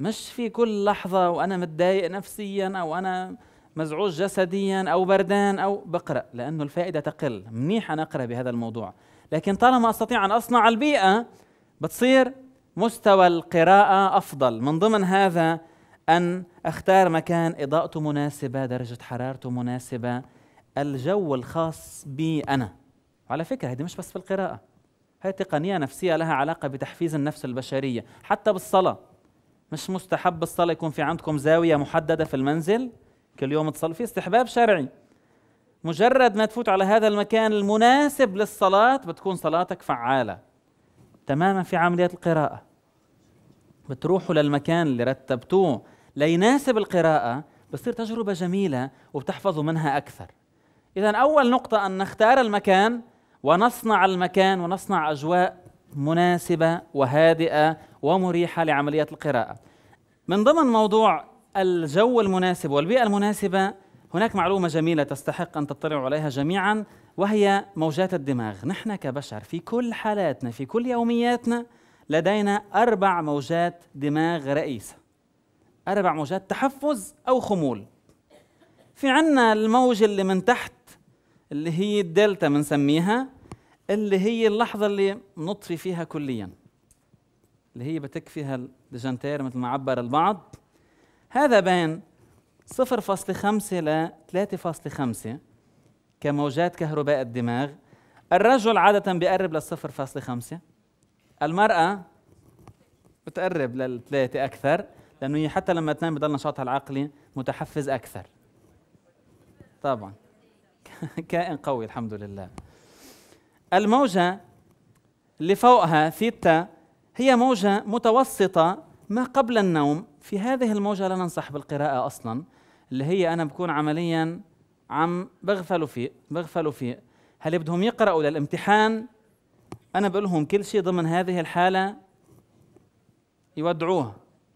مش في كل لحظة وأنا متضايق نفسيا أو أنا مزعوج جسديا أو بردان أو بقرأ لأنه الفائدة تقل منيح أن أقرأ بهذا الموضوع لكن طالما استطيع ان اصنع البيئه بتصير مستوى القراءه افضل من ضمن هذا ان اختار مكان اضاءته مناسبه درجه حرارته مناسبه الجو الخاص بي انا على فكره هذه مش بس في القراءه هي تقنيه نفسيه لها علاقه بتحفيز النفس البشريه حتى بالصلاه مش مستحب الصلاه يكون في عندكم زاويه محدده في المنزل كل يوم تصلي في استحباب شرعي مجرد ما تفوت على هذا المكان المناسب للصلاة بتكون صلاتك فعالة تماما في عملية القراءة بتروحوا للمكان اللي رتبتوه ليناسب القراءة بتصير تجربة جميلة وبتحفظوا منها أكثر إذا أول نقطة أن نختار المكان ونصنع المكان ونصنع أجواء مناسبة وهادئة ومريحة لعملية القراءة من ضمن موضوع الجو المناسب والبيئة المناسبة هناك معلومة جميلة تستحق أن تطلعوا عليها جميعا وهي موجات الدماغ نحن كبشر في كل حالاتنا في كل يومياتنا لدينا أربع موجات دماغ رئيسة أربع موجات تحفز أو خمول في عنا الموجة اللي من تحت اللي هي الدلتا بنسميها اللي هي اللحظة اللي نطفي فيها كليا اللي هي بتكفيها الدجنتير مثل ما عبر البعض هذا بين 0.5 ل 3.5 كموجات كهرباء الدماغ الرجل عادة بيقرب لل 0.5 المرأة بتقرب للثلاثة أكثر لأنه هي حتى لما تنام بضل نشاطها العقلي متحفز أكثر طبعا كائن قوي الحمد لله الموجة اللي فوقها ثيتا هي موجة متوسطة ما قبل النوم في هذه الموجة لا ننصح بالقراءة أصلا اللي هي انا بكون عمليا عم بغفلوا فيه بغفلوا فيه هل بدهم يقرأوا للامتحان أنا بقول لهم كل شيء ضمن هذه الحالة يودعوه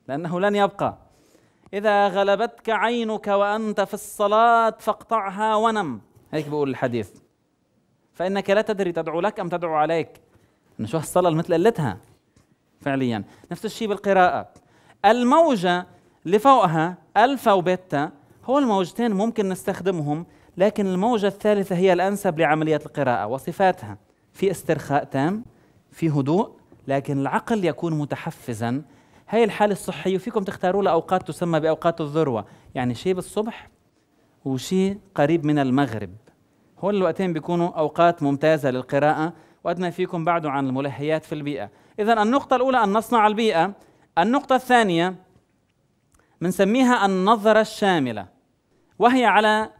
لأنه لن يبقى إذا غلبتك عينك وأنت في الصلاة فاقطعها ونم هيك بقول الحديث فإنك لا تدري تدعو لك أم تدعو عليك انه شو اللي مثل قلتها فعليا نفس الشيء بالقراءة الموجة لفوقها ألفا وبيتا هو الموجتين ممكن نستخدمهم لكن الموجة الثالثة هي الأنسب لعملية القراءة وصفاتها في استرخاء تام في هدوء لكن العقل يكون متحفزا هاي الحالة الصحية وفيكم تختاروا لها أوقات تسمى بأوقات الذروة يعني شيء بالصبح وشيء قريب من المغرب هول الوقتين بيكونوا أوقات ممتازة للقراءة وأدنى فيكم بعده عن الملهيات في البيئة إذا النقطة الأولى أن نصنع البيئة النقطة الثانية بنسميها النظرة الشاملة وهي على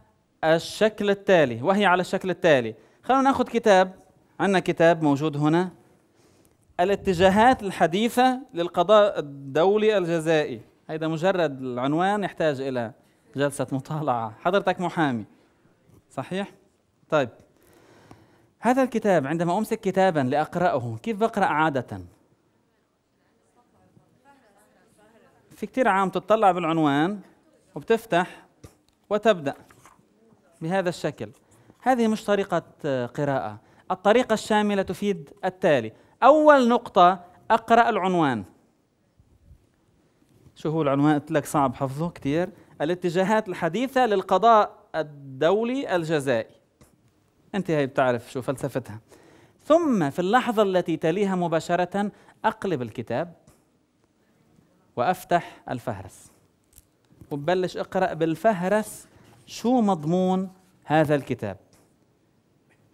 الشكل التالي وهي على الشكل التالي خلونا ناخذ كتاب عندنا كتاب موجود هنا الاتجاهات الحديثة للقضاء الدولي الجزائي هذا مجرد العنوان يحتاج إلى جلسة مطالعة حضرتك محامي صحيح؟ طيب هذا الكتاب عندما أمسك كتابا لأقرأه كيف بقرأ عادة؟ في كتير عام تطلع بالعنوان وبتفتح وتبدأ بهذا الشكل هذه مش طريقة آه، قراءة الطريقة الشاملة تفيد التالي أول نقطة أقرأ العنوان شو هو العنوان قلت لك صعب حفظه كثير الاتجاهات الحديثة للقضاء الدولي الجزائي أنت هي بتعرف شو فلسفتها ثم في اللحظة التي تليها مباشرة أقلب الكتاب وأفتح الفهرس وببلش اقرأ بالفهرس شو مضمون هذا الكتاب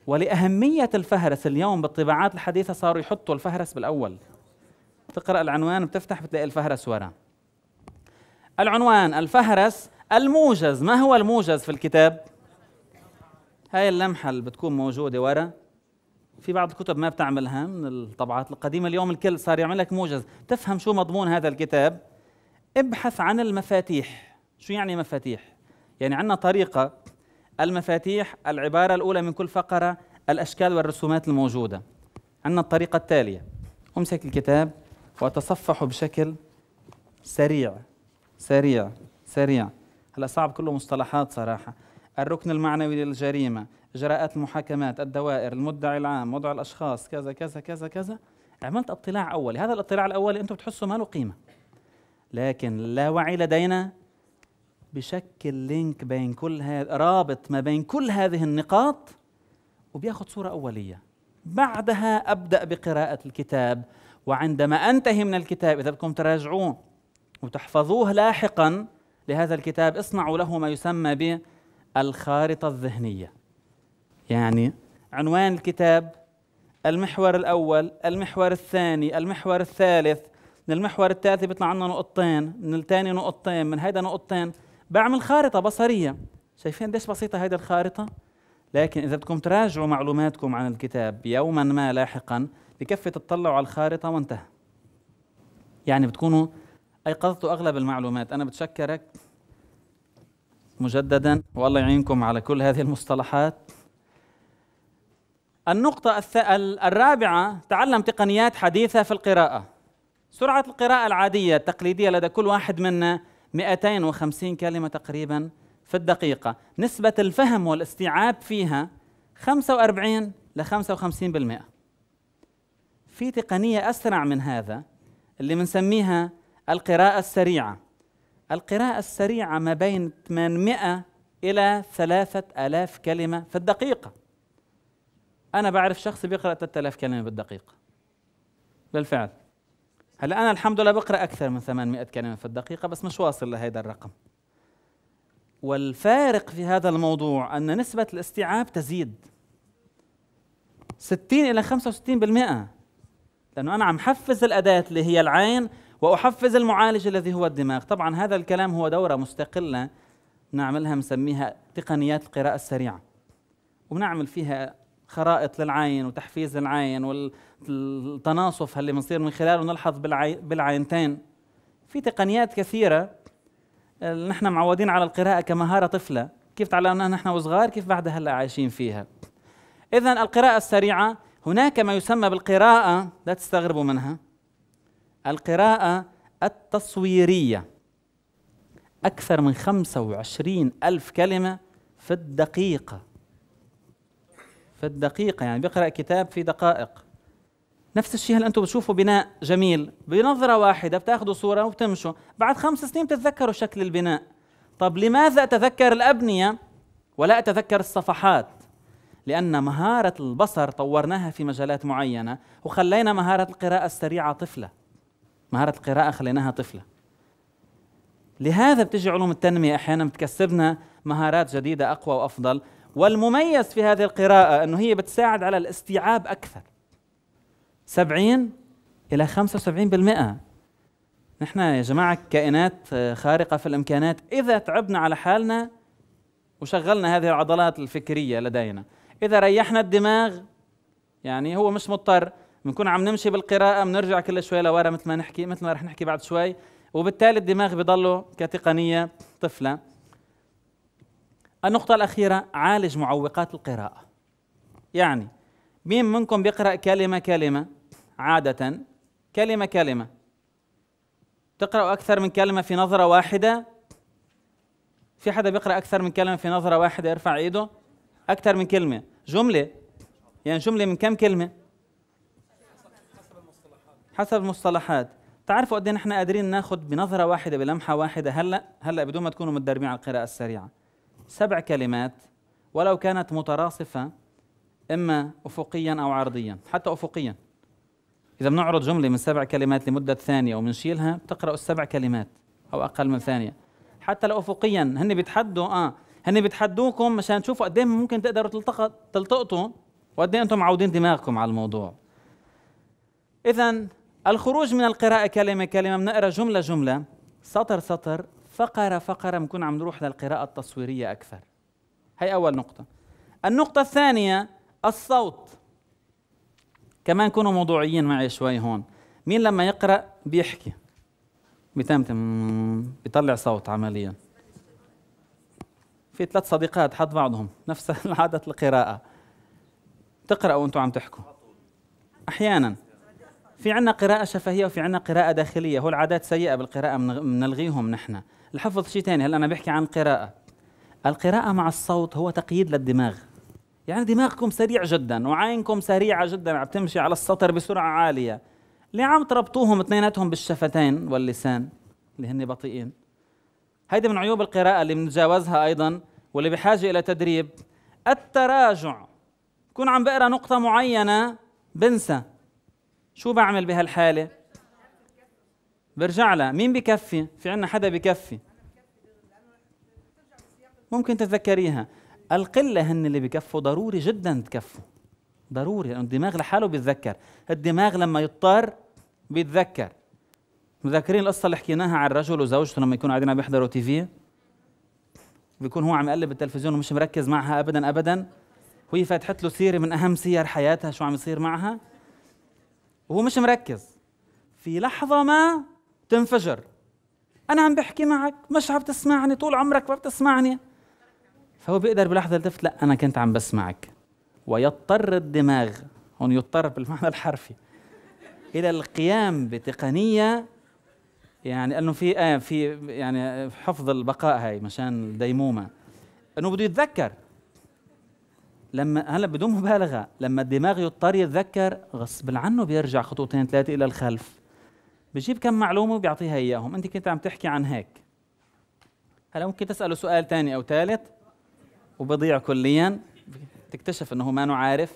ولأهمية الفهرس اليوم بالطباعات الحديثة صاروا يحطوا الفهرس بالأول تقرأ العنوان بتفتح بتلاقي الفهرس ورا العنوان الفهرس الموجز ما هو الموجز في الكتاب هاي اللمحة اللي بتكون موجودة ورا في بعض الكتب ما بتعملها من الطبعات القديمة اليوم الكل صار يعمل لك موجز تفهم شو مضمون هذا الكتاب ابحث عن المفاتيح شو يعني مفاتيح؟ يعني عندنا طريقة المفاتيح العبارة الأولى من كل فقرة الأشكال والرسومات الموجودة عندنا الطريقة التالية أمسك الكتاب وتصفحه بشكل سريع سريع سريع هلا صعب كله مصطلحات صراحة الركن المعنوي للجريمة إجراءات المحاكمات الدوائر المدعي العام وضع الأشخاص كذا كذا كذا كذا عملت اطلاع أولي هذا الاطلاع الأولي أنتم بتحسوا ما له قيمة لكن لا وعي لدينا بشكل لينك بين كل هذا رابط ما بين كل هذه النقاط وبياخذ صورة أولية بعدها أبدأ بقراءة الكتاب وعندما أنتهي من الكتاب إذا بدكم تراجعوه وتحفظوه لاحقا لهذا الكتاب اصنعوا له ما يسمى بالخارطة الذهنية يعني عنوان الكتاب المحور الأول المحور الثاني المحور الثالث من المحور الثالث بيطلع عنا نقطتين من الثاني نقطتين من هيدا نقطتين بعمل خارطة بصرية شايفين قديش بسيطة هيدا الخارطة لكن إذا بدكم تراجعوا معلوماتكم عن الكتاب يوما ما لاحقا بكفي تطلعوا على الخارطة وانتهى يعني بتكونوا أيقظتوا أغلب المعلومات أنا بتشكرك مجددا والله يعينكم على كل هذه المصطلحات النقطة الرابعة تعلم تقنيات حديثة في القراءة سرعة القراءة العادية التقليدية لدى كل واحد منا 250 كلمة تقريبا في الدقيقة نسبة الفهم والاستيعاب فيها 45 ل 55% في تقنية أسرع من هذا اللي بنسميها القراءة السريعة القراءة السريعة ما بين 800 إلى 3000 كلمة في الدقيقة أنا بعرف شخص بيقرأ 3000 كلمة بالدقيقة بالفعل هلا انا الحمد لله بقرا اكثر من 800 كلمه في الدقيقه بس مش واصل لهذا الرقم والفارق في هذا الموضوع ان نسبه الاستيعاب تزيد 60 الى 65% لانه انا عم حفز الاداه اللي هي العين واحفز المعالج الذي هو الدماغ طبعا هذا الكلام هو دوره مستقله نعملها نسميها تقنيات القراءه السريعه وبنعمل فيها خرائط للعين وتحفيز العين والتناصف اللي بنصير من خلاله نلحظ بالعينتين في تقنيات كثيرة نحن معودين على القراءة كمهارة طفلة كيف تعلمناها نحن وصغار كيف بعدها هلا عايشين فيها إذا القراءة السريعة هناك ما يسمى بالقراءة لا تستغربوا منها القراءة التصويرية أكثر من 25 ألف كلمة في الدقيقة في الدقيقة يعني بيقرأ كتاب في دقائق نفس الشيء هل انتم بتشوفوا بناء جميل بنظره واحده بتاخذوا صوره وبتمشوا بعد خمس سنين بتتذكروا شكل البناء طب لماذا اتذكر الابنيه ولا اتذكر الصفحات لان مهاره البصر طورناها في مجالات معينه وخلينا مهاره القراءه السريعه طفله مهاره القراءه خليناها طفله لهذا بتجي علوم التنميه احيانا بتكسبنا مهارات جديده اقوى وافضل والمميز في هذه القراءة أنه هي بتساعد على الاستيعاب أكثر 70 إلى 75% نحن يا جماعة كائنات آه، خارقة في الإمكانات إذا تعبنا على حالنا وشغلنا هذه العضلات الفكرية لدينا إذا ريحنا الدماغ يعني هو مش مضطر بنكون عم نمشي بالقراءة بنرجع كل شوي لورا مثل ما نحكي مثل ما رح نحكي بعد شوي وبالتالي الدماغ بضله كتقنية طفلة النقطة الأخيرة عالج معوقات القراءة يعني مين منكم بيقرأ كلمة كلمة عادة كلمة كلمة تقرأ أكثر من كلمة في نظرة واحدة في حدا بيقرأ أكثر من كلمة في نظرة واحدة يرفع إيده أكثر من كلمة جملة يعني جملة من كم كلمة حسب المصطلحات تعرفوا قد إيه نحن قادرين ناخذ بنظرة واحدة بلمحة واحدة هلا هلا بدون ما تكونوا متدربين على القراءة السريعة سبع كلمات ولو كانت متراصفة إما أفقيا أو عرضيا حتى أفقيا إذا بنعرض جملة من سبع كلمات لمدة ثانية وبنشيلها بتقرأ السبع كلمات أو أقل من ثانية حتى لو أفقيا هن بيتحدوا آه هن بيتحدوكم مشان تشوفوا قد إيه ممكن تقدروا تلتقط تلتقطوا وقد إيه أنتم معودين دماغكم على الموضوع إذا الخروج من القراءة كلمة كلمة بنقرأ جملة جملة سطر سطر فقرة فقرة بنكون عم نروح للقراءة التصويرية أكثر هي أول نقطة النقطة الثانية الصوت كمان كونوا موضوعيين معي شوي هون مين لما يقرأ بيحكي بتمتم بيطلع صوت عمليا في ثلاث صديقات حد بعضهم نفس عادة القراءة تقرأوا وانتم عم تحكوا أحيانا في عنا قراءة شفهية وفي عنا قراءة داخلية هو العادات سيئة بالقراءة بنلغيهم نحن الحفظ شيء ثاني هلا انا بحكي عن قراءه القراءه مع الصوت هو تقييد للدماغ يعني دماغكم سريع جدا وعينكم سريعه جدا عم تمشي على السطر بسرعه عاليه ليه عم تربطوهم اثنيناتهم بالشفتين واللسان اللي هن بطيئين هيدي من عيوب القراءه اللي بنتجاوزها ايضا واللي بحاجه الى تدريب التراجع كون عم بقرا نقطه معينه بنسى شو بعمل بهالحاله برجع لها مين بكفي في عندنا حدا بكفي ممكن تتذكريها القلة هن اللي بكفوا ضروري جدا تكفوا ضروري لأنه الدماغ لحاله بيتذكر الدماغ لما يضطر بيتذكر مذكرين القصة اللي حكيناها عن الرجل وزوجته لما يكونوا قاعدين عم يحضروا تي في بيكون هو عم يقلب التلفزيون ومش مركز معها أبدا أبدا وهي فاتحت له سيرة من أهم سير حياتها شو عم يصير معها وهو مش مركز في لحظة ما تنفجر انا عم بحكي معك مش عم تسمعني طول عمرك ما بتسمعني فهو بيقدر بلحظه التفت لا انا كنت عم بسمعك ويضطر الدماغ هون يضطر بالمعنى الحرفي الى القيام بتقنيه يعني انه في آه في يعني حفظ البقاء هاي مشان الديمومه انه بده يتذكر لما هلا بدون مبالغه لما الدماغ يضطر يتذكر غصب عنه بيرجع خطوتين ثلاثه الى الخلف بجيب كم معلومه وبيعطيها اياهم انت كنت عم تحكي عن هيك هلا ممكن تساله سؤال ثاني او ثالث وبضيع كليا تكتشف انه ما عارف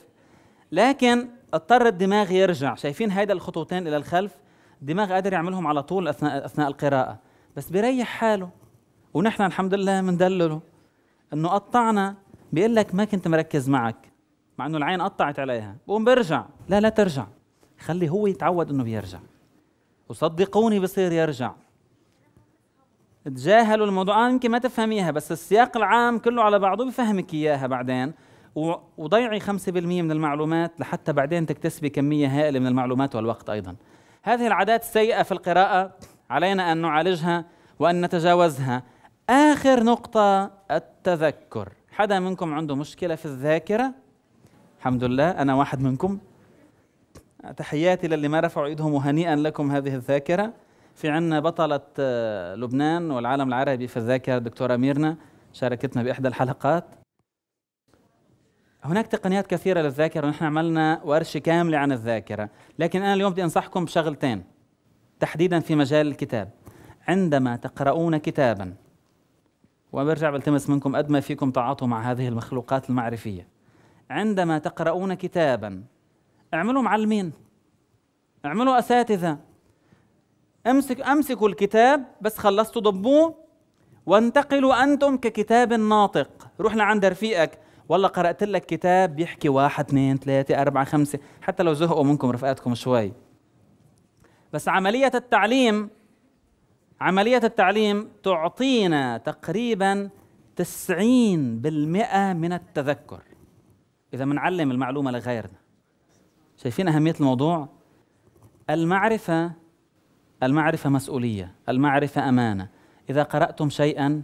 لكن اضطر الدماغ يرجع شايفين هيدا الخطوتين الى الخلف الدماغ قادر يعملهم على طول اثناء اثناء القراءه بس بيريح حاله ونحن الحمد لله بندلله انه قطعنا بيقول لك ما كنت مركز معك مع انه العين قطعت عليها بقوم برجع لا لا ترجع خلي هو يتعود انه بيرجع وصدقوني بصير يرجع تجاهلوا الموضوع آه يمكن ما تفهميها بس السياق العام كله على بعضه بفهمك إياها بعدين وضيعي 5% من المعلومات لحتى بعدين تكتسبي كمية هائلة من المعلومات والوقت أيضا هذه العادات السيئة في القراءة علينا أن نعالجها وأن نتجاوزها آخر نقطة التذكر حدا منكم عنده مشكلة في الذاكرة؟ الحمد لله أنا واحد منكم تحياتي للي ما رفعوا ايدهم وهنيئا لكم هذه الذاكره في عندنا بطلة آه، لبنان والعالم العربي في الذاكرة الدكتورة ميرنا شاركتنا بإحدى الحلقات هناك تقنيات كثيرة للذاكرة ونحن عملنا ورشة كاملة عن الذاكرة لكن أنا اليوم بدي أنصحكم بشغلتين تحديدا في مجال الكتاب عندما تقرؤون كتابا وبرجع بلتمس منكم قد ما فيكم تعاطوا مع هذه المخلوقات المعرفية عندما تقرؤون كتابا اعملوا معلمين اعملوا اساتذه امسك امسكوا الكتاب بس خلصتوا ضبوه وانتقلوا انتم ككتاب ناطق روح لعند رفيقك والله قرأت لك كتاب بيحكي واحد اثنين ثلاثة أربعة خمسة حتى لو زهقوا منكم رفقاتكم شوي بس عملية التعليم عملية التعليم تعطينا تقريبا تسعين بالمئة من التذكر إذا منعلم المعلومة لغيرنا شايفين أهمية الموضوع؟ المعرفة المعرفة مسؤولية، المعرفة أمانة، إذا قرأتم شيئا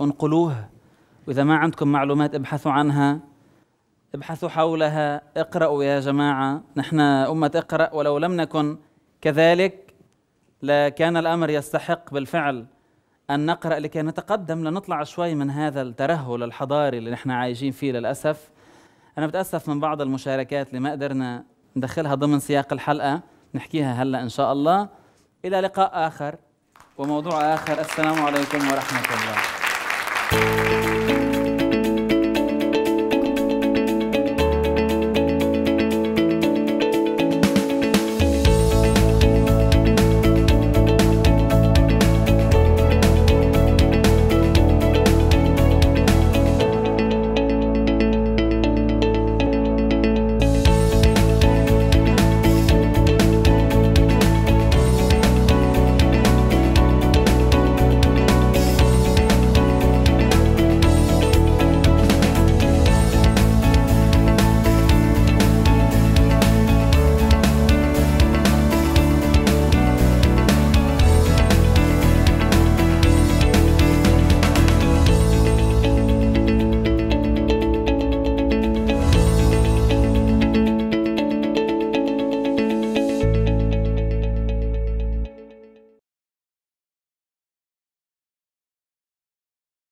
انقلوه، وإذا ما عندكم معلومات ابحثوا عنها، ابحثوا حولها، اقرأوا يا جماعة، نحن أمة اقرأ ولو لم نكن كذلك لكان الأمر يستحق بالفعل أن نقرأ لكي نتقدم لنطلع شوي من هذا الترهل الحضاري اللي نحن عايشين فيه للأسف أنا بتأسف من بعض المشاركات اللي ما قدرنا ندخلها ضمن سياق الحلقة نحكيها هلا إن شاء الله إلى لقاء آخر وموضوع آخر السلام عليكم ورحمة الله